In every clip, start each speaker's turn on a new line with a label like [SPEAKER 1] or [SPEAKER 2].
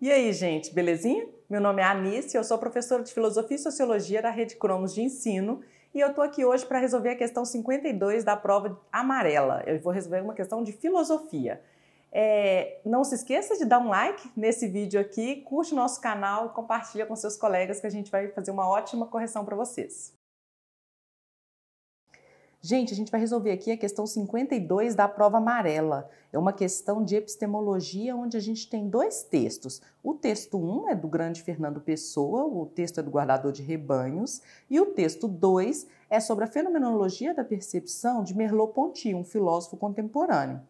[SPEAKER 1] E aí, gente, belezinha? Meu nome é Anice, eu sou professora de Filosofia e Sociologia da Rede Cromos de Ensino e eu tô aqui hoje para resolver a questão 52 da prova amarela. Eu vou resolver uma questão de filosofia. É, não se esqueça de dar um like nesse vídeo aqui, curte o nosso canal, e compartilha com seus colegas que a gente vai fazer uma ótima correção para vocês. Gente, a gente vai resolver aqui a questão 52 da prova amarela. É uma questão de epistemologia onde a gente tem dois textos. O texto 1 é do grande Fernando Pessoa, o texto é do guardador de rebanhos, e o texto 2 é sobre a fenomenologia da percepção de Merleau-Ponty, um filósofo contemporâneo.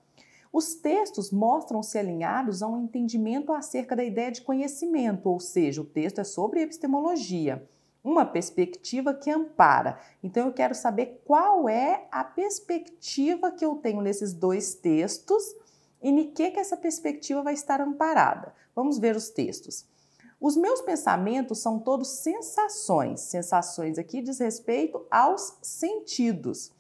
[SPEAKER 1] Os textos mostram-se alinhados a um entendimento acerca da ideia de conhecimento, ou seja, o texto é sobre epistemologia uma perspectiva que ampara. Então eu quero saber qual é a perspectiva que eu tenho nesses dois textos e em que, que essa perspectiva vai estar amparada. Vamos ver os textos. Os meus pensamentos são todos sensações. Sensações aqui diz respeito aos sentidos.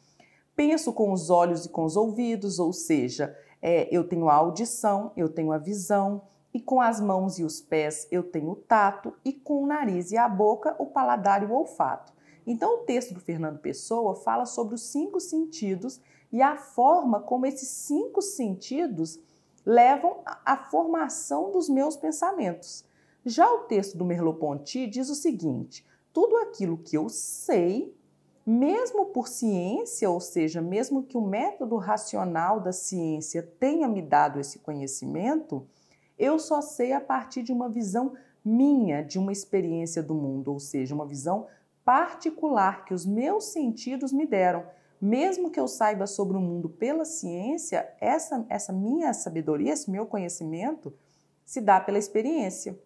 [SPEAKER 1] Penso com os olhos e com os ouvidos, ou seja, é, eu tenho a audição, eu tenho a visão, e com as mãos e os pés eu tenho o tato, e com o nariz e a boca o paladar e o olfato. Então, o texto do Fernando Pessoa fala sobre os cinco sentidos e a forma como esses cinco sentidos levam à formação dos meus pensamentos. Já o texto do Merleau-Ponty diz o seguinte: tudo aquilo que eu sei, mesmo por ciência, ou seja, mesmo que o método racional da ciência tenha me dado esse conhecimento, eu só sei a partir de uma visão minha de uma experiência do mundo, ou seja, uma visão particular que os meus sentidos me deram. Mesmo que eu saiba sobre o mundo pela ciência, essa, essa minha sabedoria, esse meu conhecimento, se dá pela experiência,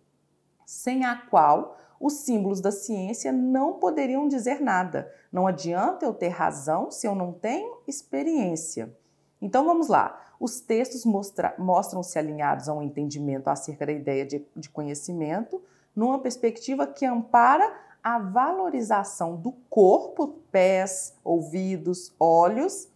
[SPEAKER 1] sem a qual os símbolos da ciência não poderiam dizer nada. Não adianta eu ter razão se eu não tenho experiência. Então vamos lá. Os textos mostram-se alinhados a um entendimento acerca da ideia de, de conhecimento, numa perspectiva que ampara a valorização do corpo, pés, ouvidos, olhos,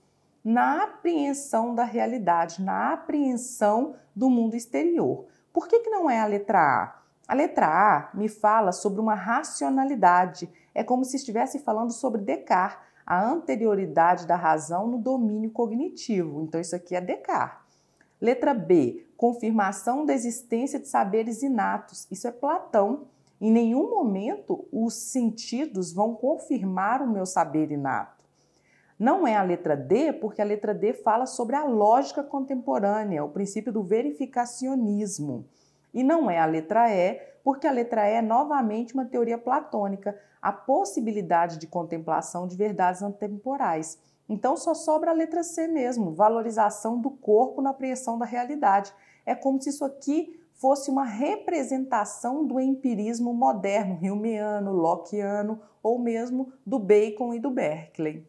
[SPEAKER 1] na apreensão da realidade, na apreensão do mundo exterior. Por que, que não é a letra A? A letra A me fala sobre uma racionalidade, é como se estivesse falando sobre Descartes a anterioridade da razão no domínio cognitivo. Então, isso aqui é Descartes. Letra B, confirmação da existência de saberes inatos. Isso é Platão. Em nenhum momento os sentidos vão confirmar o meu saber inato. Não é a letra D, porque a letra D fala sobre a lógica contemporânea, o princípio do verificacionismo. E não é a letra E, porque a letra E é novamente uma teoria platônica, a possibilidade de contemplação de verdades antemporais. Então só sobra a letra C mesmo, valorização do corpo na apreensão da realidade. É como se isso aqui fosse uma representação do empirismo moderno, Humeano, Lockeano ou mesmo do Bacon e do Berkeley.